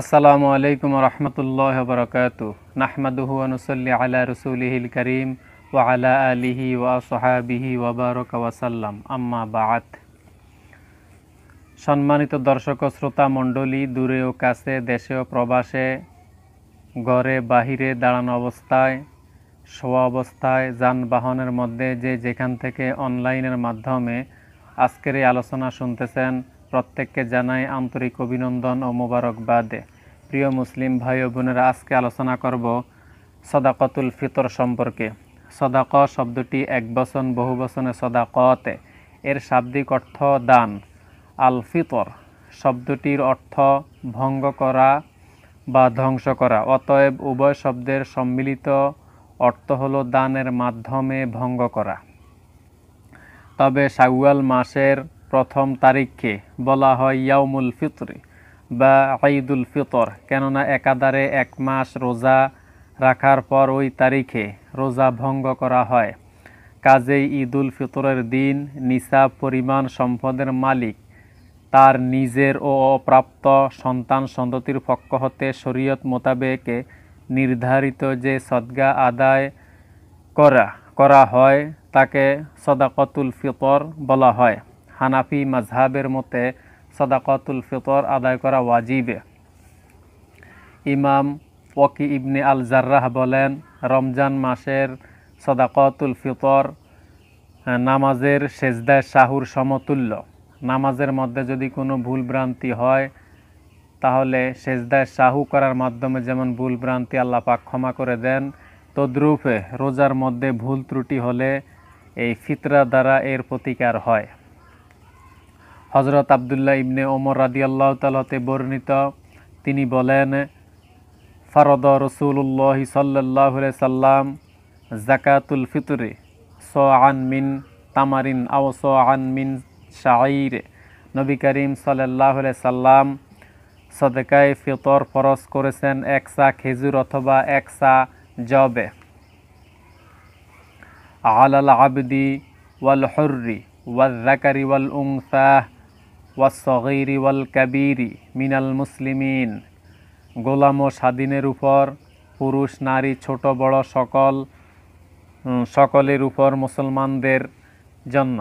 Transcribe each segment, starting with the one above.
আসসালামু আলাইকুম রহমতুল্লাহ বরকাত নাহমাদুহানুসল্লি আলা রসুলিহিল করিম ও আলা আলিহি ওয়া সোহাবিহি ওবরক ওয়াসাল্লাম আম্মা বাত সম্মানিত দর্শক শ্রোতা মণ্ডলী দূরে ও কাছে দেশে ও প্রবাসে ঘরে বাহিরে দাঁড়ানো অবস্থায় শোয়া অবস্থায় যানবাহনের মধ্যে যে যেখান থেকে অনলাইনের মাধ্যমে আজকের এই আলোচনা শুনতেছেন প্রত্যেককে জানাই আন্তরিক অভিনন্দন ও মোবারকবাদ প্রিয় মুসলিম ভাই ও বোনেরা আজকে আলোচনা করব সদাকতুল ফিতর সম্পর্কে সদাক শব্দটি এক বচন বহু বচনে সদাকতে এর শাব্দিক অর্থ দান আল ফিতর শব্দটির অর্থ ভঙ্গ করা বা ধ্বংস করা অতএব উভয় শব্দের সম্মিলিত অর্থ হল দানের মাধ্যমে ভঙ্গ করা তবে সাউয়াল মাসের প্রথম তারিখকে বলা হয় ইয়ামুল ফিতর বা ঈদুল ফিতর কেননা একাধারে এক মাস রোজা রাখার পর ওই তারিখে রোজা ভঙ্গ করা হয় কাজেই ঈদুল ফিতরের দিন নিসাব পরিমাণ সম্পদের মালিক তার নিজের ও অপ্রাপ্ত সন্তান সন্ততির পক্ষ হতে শরীয়ত মোতাবেকে নির্ধারিত যে সদ্গা আদায় করা করা হয় তাকে সদাকতুল ফিতর বলা হয় হানাফি মজহাবের মতে সদাকতুল ফিতর আদায় করা ওয়াজিবে ইমাম ওয়াকি ইবনে আল জার্রাহ বলেন রমজান মাসের সদাকতুল ফিতর নামাজের সেজদায় শাহুর সমতুল্য নামাজের মধ্যে যদি কোনো ভুলভ্রান্তি হয় তাহলে সেজদায় শাহু করার মাধ্যমে যেমন ভুলভ্রান্তি আল্লাহ পাক ক্ষমা করে দেন তদ্রূপে রোজার মধ্যে ভুল ত্রুটি হলে এই ফিতরা দ্বারা এর প্রতিকার হয় হজরত আবদুল্লাহ ইবনে ওমর রাদি আল্লাহ তালতে বর্ণিত তিনি বলেন ফরদ রসুল্লাহ সাল্লাহ সাল্লাম জাকাতুল ফিতরে স আন মিন তামারিন আও স আন মিন শাহির নবী করিম সাল্লাহ সাল্লাম সদকায় ফিতর ফরস করেছেন এক সা খেজুর অথবা এক সা জবে আলাল আবদি ওয়াল হর্রি ওয়াল জাকারি ওয়াল উংসাহ ওয়াসগির ওয়াল কাবিরি মিনাল মুসলিমিন গোলাম ও স্বাধীনের উপর পুরুষ নারী ছোট বড় সকল সকলের উপর মুসলমানদের জন্য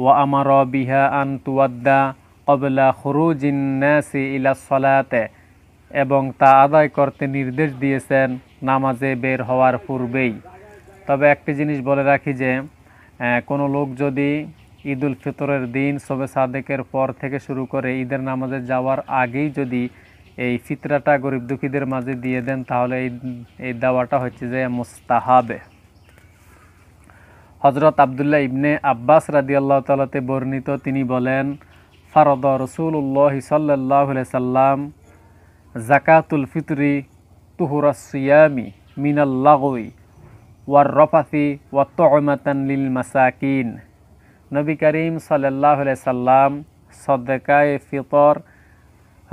ওয়া আমার বিহা আন তুয়াদ্দা কবলা হরুজিন্নাসি ইলা সলাতে এবং তা আদায় করতে নির্দেশ দিয়েছেন নামাজে বের হওয়ার পূর্বেই তবে একটি জিনিস বলে রাখি যে কোনো লোক যদি ঈদ উল ফিতরের দিন সবে সাদেকের পর থেকে শুরু করে ঈদের নামাজে যাওয়ার আগেই যদি এই ফিতরাটা গরিব দুঃখীদের মাঝে দিয়ে দেন তাহলে এই এই দাওয়াটা হচ্ছে যে মোস্তাহাবে হজরত আবদুল্লাহ ইবনে আব্বাস রাদিয়াল্লাহ তালাতে বর্ণিত তিনি বলেন ফারদ রসুল্লাহ সাল্লাহ সাল্লাম জাকাতুল ফিতরি তুহুরাসিয়ামি মিনাল্লাগুই ওয়ার রফাসি ওয়াত্তমাতান লিল মাসাকিন নবী করিম সাল্লাহ সাল্লাম সদ্দেকায় ফিতর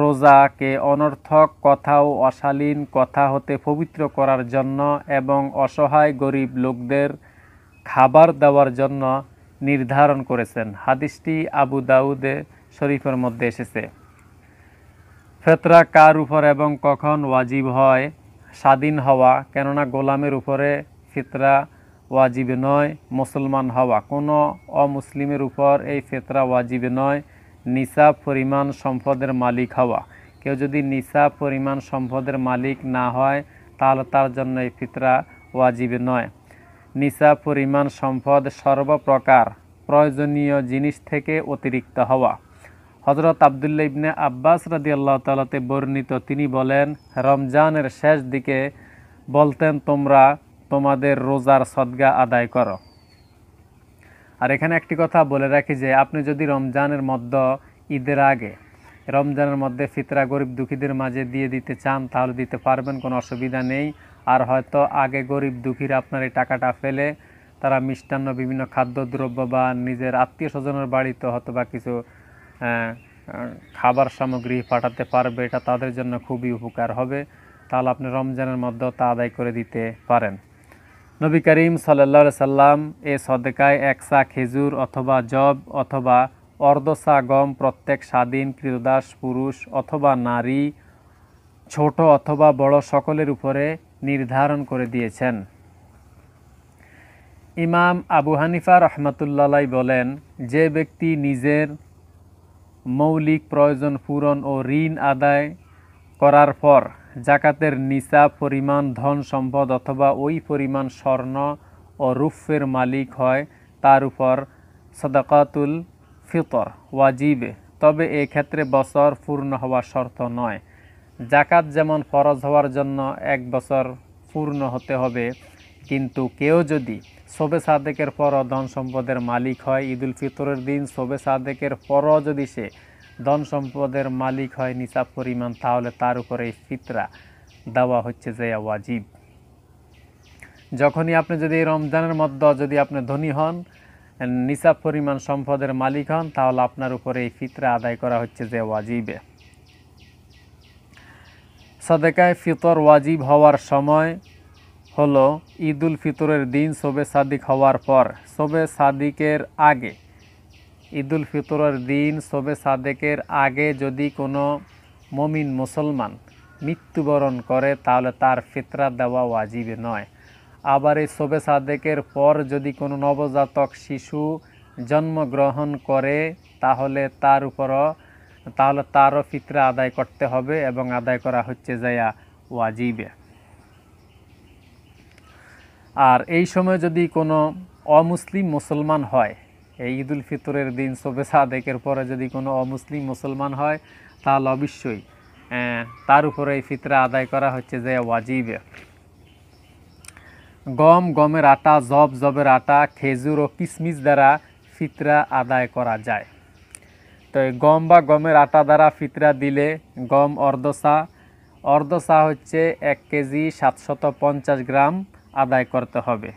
রোজাকে অনর্থক কথা ও অশালীন কথা হতে পবিত্র করার জন্য এবং অসহায় গরিব লোকদের খাবার দেওয়ার জন্য নির্ধারণ করেছেন হাদিসটি আবু দাউদে শরীফের মধ্যে এসেছে ফেতরা কার উপর এবং কখন ওয়াজিব হয় স্বাধীন হওয়া কেননা গোলামের উপরে ফিতরা ওয়াজিবে নয় মুসলমান হওয়া কোনো অমুসলিমের উপর এই ফেতরা ওয়াজিবে নয় নিসাব পরিমাণ সম্পদের মালিক হওয়া কেউ যদি নিসাব পরিমাণ সম্পদের মালিক না হয় তাহলে তার জন্য এই ফিতরা ওয়াজিবে নয় নিসাব পরিমাণ সম্পদ সর্বপ্রকার প্রয়োজনীয় জিনিস থেকে অতিরিক্ত হওয়া হজরত আবদুল্লা ইবনে আব্বাস রাদি আল্লাহ তালাতে বর্ণিত তিনি বলেন রমজানের শেষ দিকে বলতেন তোমরা তোমাদের রোজার সদ্গা আদায় করো আর এখানে একটি কথা বলে রাখি যে আপনি যদি রমজানের মধ্যে ঈদের আগে রমজানের মধ্যে ফিতরা গরিব দুঃখীদের মাঝে দিয়ে দিতে চান তাহলে দিতে পারবেন কোনো অসুবিধা নেই আর হয়তো আগে গরিব দুঃখীরা আপনার এই টাকাটা ফেলে তারা মিষ্টান্ন বিভিন্ন খাদ্যদ্রব্য বা নিজের আত্মীয় স্বজনের বাড়িতে হয়তো বা কিছু খাবার সামগ্রী পাঠাতে পারবে এটা তাদের জন্য খুবই উপকার হবে তাহলে আপনি রমজানের মধ্যে তা আদায় করে দিতে পারেন নবী করিম সাল্লা সাল্লাম এ সদকায় একসা খেজুর অথবা জব অথবা অর্ধসা গম প্রত্যেক স্বাধীন কৃতদাস পুরুষ অথবা নারী ছোট অথবা বড় সকলের উপরে নির্ধারণ করে দিয়েছেন ইমাম আবু হানিফা রহমতুল্লাহ বলেন যে ব্যক্তি নিজের মৌলিক প্রয়োজন পূরণ ও ঋণ আদায় করার পর জাকাতের নিসা পরিমাণ ধন সম্পদ অথবা ওই পরিমাণ স্বর্ণ ও রুফের মালিক হয় তার উপর সদাকাতুল ফিতর ওয়াজিবে তবে এ ক্ষেত্রে বছর পূর্ণ হওয়া শর্ত নয় জাকাত যেমন ফরজ হওয়ার জন্য এক বছর পূর্ণ হতে হবে কিন্তু কেউ যদি শোবে সাদেকের পর ধন সম্পদের মালিক হয় ঈদুল ফিতরের দিন শোবে সাদেকের পরও যদি সে ধন সম্পদের মালিক হয় নিসাব পরিমাণ তাহলে তার উপরে এই ফিতরা দেওয়া হচ্ছে যে ওয়াজিব যখনই আপনি যদি রমজানের মধ্যে যদি আপনি ধনী হন নিসাব পরিমাণ সম্পদের মালিক হন তাহলে আপনার উপরে এই ফিতরা আদায় করা হচ্ছে যে ওয়াজিবে সাদেকায় ফিতর ওয়াজিব হওয়ার সময় হলো ঈদুল ফিতরের দিন সোবে সাদিক হওয়ার পর সোবে সাদিকের আগে ঈদুল ফিতরের দিন সবে সাদেকের আগে যদি কোনো মমিন মুসলমান মৃত্যুবরণ করে তাহলে তার ফিতরা দেওয়া ওয়াজিবে নয় আবার এই সবে সাদেকের পর যদি কোনো নবজাতক শিশু জন্মগ্রহণ করে তাহলে তার উপরও তাহলে তারও ফিতরা আদায় করতে হবে এবং আদায় করা হচ্ছে যায়া ওয়াজিবে আর এই সময় যদি কোনো অমুসলিম মুসলমান হয় এই ঈদুল ফিতরের দিন সবে সাদেকের পরে যদি কোনো অমুসলিম মুসলমান হয় তাহলে অবশ্যই তার উপরে এই ফিতরা আদায় করা হচ্ছে যে ওয়াজিবে গম গমের আটা জব জবের আটা খেজুর ও কিশমিশ দ্বারা ফিতরা আদায় করা যায় তো গম বা গমের আটা দ্বারা ফিতরা দিলে গম অর্ধসা অর্ধসা হচ্ছে এক কেজি সাতশত পঞ্চাশ গ্রাম আদায় করতে হবে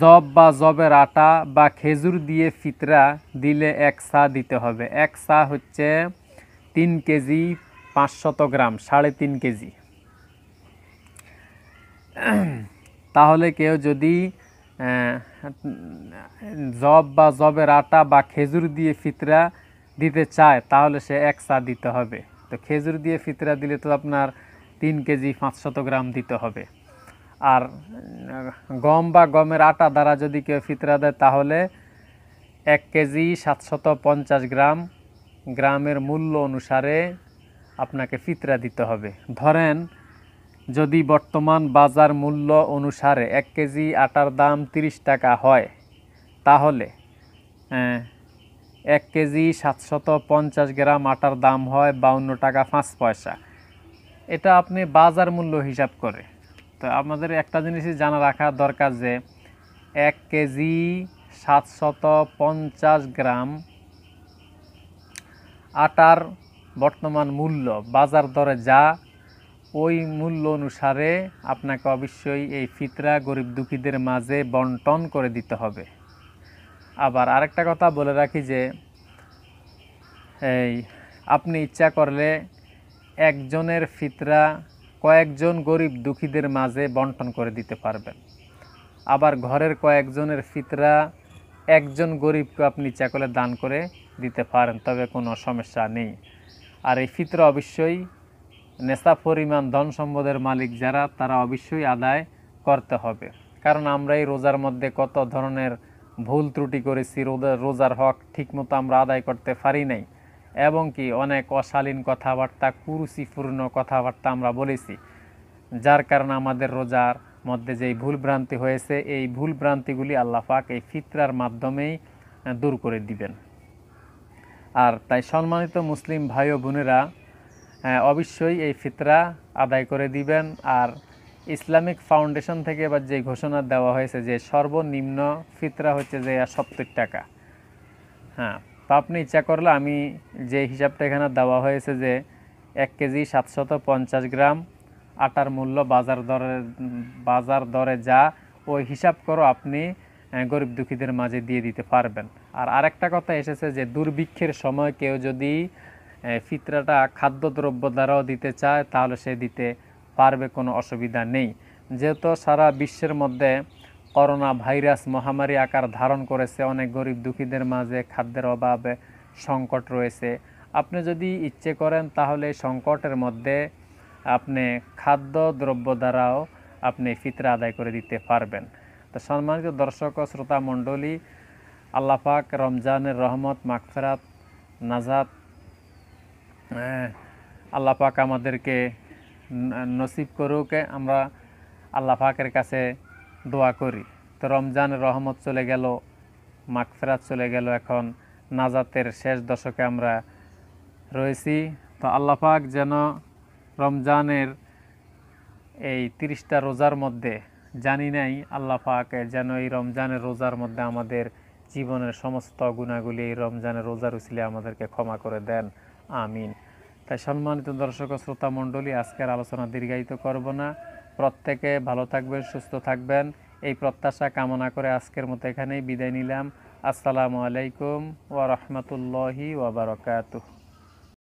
জব বা জবের আটা বা খেজুর দিয়ে ফিতরা দিলে এক সা দিতে হবে এক সা হচ্ছে তিন কেজি পাঁচশত গ্রাম সাড়ে তিন কেজি তাহলে কেউ যদি জব বা জবের আটা বা খেজুর দিয়ে ফিতরা দিতে চায় তাহলে সে এক সা দিতে হবে তো খেজুর দিয়ে ফিতরা দিলে তো আপনার তিন কেজি পাঁচশত গ্রাম দিতে হবে আর গম বা গমের আটা দ্বারা যদি কেউ ফিতরা দেয় তাহলে এক কেজি সাতশত পঞ্চাশ গ্রাম গ্রামের মূল্য অনুসারে আপনাকে ফিতরা দিতে হবে ধরেন যদি বর্তমান বাজার মূল্য অনুসারে এক কেজি আটার দাম ৩০ টাকা হয় তাহলে হ্যাঁ, এক কেজি সাতশত পঞ্চাশ গ্রাম আটার দাম হয় বাউন্ন টাকা পাঁচ পয়সা এটা আপনি বাজার মূল্য হিসাব করে তো আমাদের একটা জিনিসই জানা রাখা দরকার যে এক কেজি সাতশত পঞ্চাশ গ্রাম আটার বর্তমান মূল্য বাজার দরে যা ওই মূল্য অনুসারে আপনাকে অবশ্যই এই ফিতরা গরিব দুঃখীদের মাঝে বন্টন করে দিতে হবে আবার আরেকটা কথা বলে রাখি যে এই আপনি ইচ্ছা করলে একজনের ফিতরা কয়েকজন গরিব দুঃখীদের মাঝে বন্টন করে দিতে পারবেন আবার ঘরের কয়েকজনের ফিতরা একজন গরিবকে আপনি চাকলে দান করে দিতে পারেন তবে কোনো সমস্যা নেই আর এই ফিতরা অবশ্যই নেশা পরিমাণ ধন সম্পদের মালিক যারা তারা অবশ্যই আদায় করতে হবে কারণ আমরা এই রোজার মধ্যে কত ধরনের ভুল ত্রুটি করেছি রোজার হক ঠিকমতো আমরা আদায় করতে পারি নাই এবং কি অনেক অশালীন কথাবার্তা কুরুচিপূর্ণ কথাবার্তা আমরা বলেছি যার কারণে আমাদের রোজার মধ্যে যেই ভুলভ্রান্তি হয়েছে এই ভুলভ্রান্তিগুলি আল্লাপাক এই ফিতরার মাধ্যমেই দূর করে দিবেন আর তাই সম্মানিত মুসলিম ভাই ও বোনেরা হ্যাঁ, অবশ্যই এই ফিতরা আদায় করে দিবেন আর ইসলামিক ফাউন্ডেশন থেকে এবার যে ঘোষণা দেওয়া হয়েছে যে সর্বনিম্ন ফিতরা হচ্ছে যে সত্তর টাকা হ্যাঁ তো আপনি ইচ্ছা করলে আমি যে হিসাবটা এখানে দেওয়া হয়েছে যে এক কেজি সাতশত পঞ্চাশ গ্রাম আটার মূল্য বাজার দরে বাজার দরে যা ওই হিসাব করো আপনি গরিব দুঃখীদের মাঝে দিয়ে দিতে পারবেন আর আরেকটা কথা এসেছে যে দুর্ভিক্ষের সময় কেউ যদি ফিতরাটা খাদ্যদ্রব্য দ্বারাও দিতে চায় তাহলে সে দিতে পারবে কোনো অসুবিধা নেই যেহেতু সারা বিশ্বের মধ্যে করোনা ভাইরাস মহামারী আকার ধারণ করেছে অনেক গরিব দুঃখীদের মাঝে খাদ্যের অভাবে সংকট রয়েছে আপনি যদি ইচ্ছে করেন তাহলে সংকটের মধ্যে আপনি খাদ্য দ্রব্য দ্বারাও আপনি ফিতরা আদায় করে দিতে পারবেন তো সম্মানিত দর্শক শ্রোতা মণ্ডলী আল্লাপাক রমজানের রহমত মাগফেরাত নাজাত হ্যাঁ, আল্লাপাক আমাদেরকে নসিব করুক আমরা আল্লাহ পাকের কাছে দোয়া করি তো রমজানের রহমত চলে গেল মাকফেরাত চলে গেল এখন নাজাতের শেষ দশকে আমরা রয়েছি তো আল্লাপাক যেন রমজানের এই তিরিশটা রোজার মধ্যে জানি নাই আল্লাপাক যেন এই রমজানের রোজার মধ্যে আমাদের জীবনের সমস্ত গুণাগুলি এই রমজানের রোজার উচিলে আমাদেরকে ক্ষমা করে দেন আমিন তাই সম্মানিত দর্শক শ্রোতা মণ্ডলী আজকের আলোচনা দীর্ঘায়িত করব না প্রত্যেকে ভালো থাকবেন সুস্থ থাকবেন এই প্রত্যাশা কামনা করে আজকের মতো এখানেই বিদায় নিলাম আসসালামু আলাইকুম ওয়া বারাকাতুহু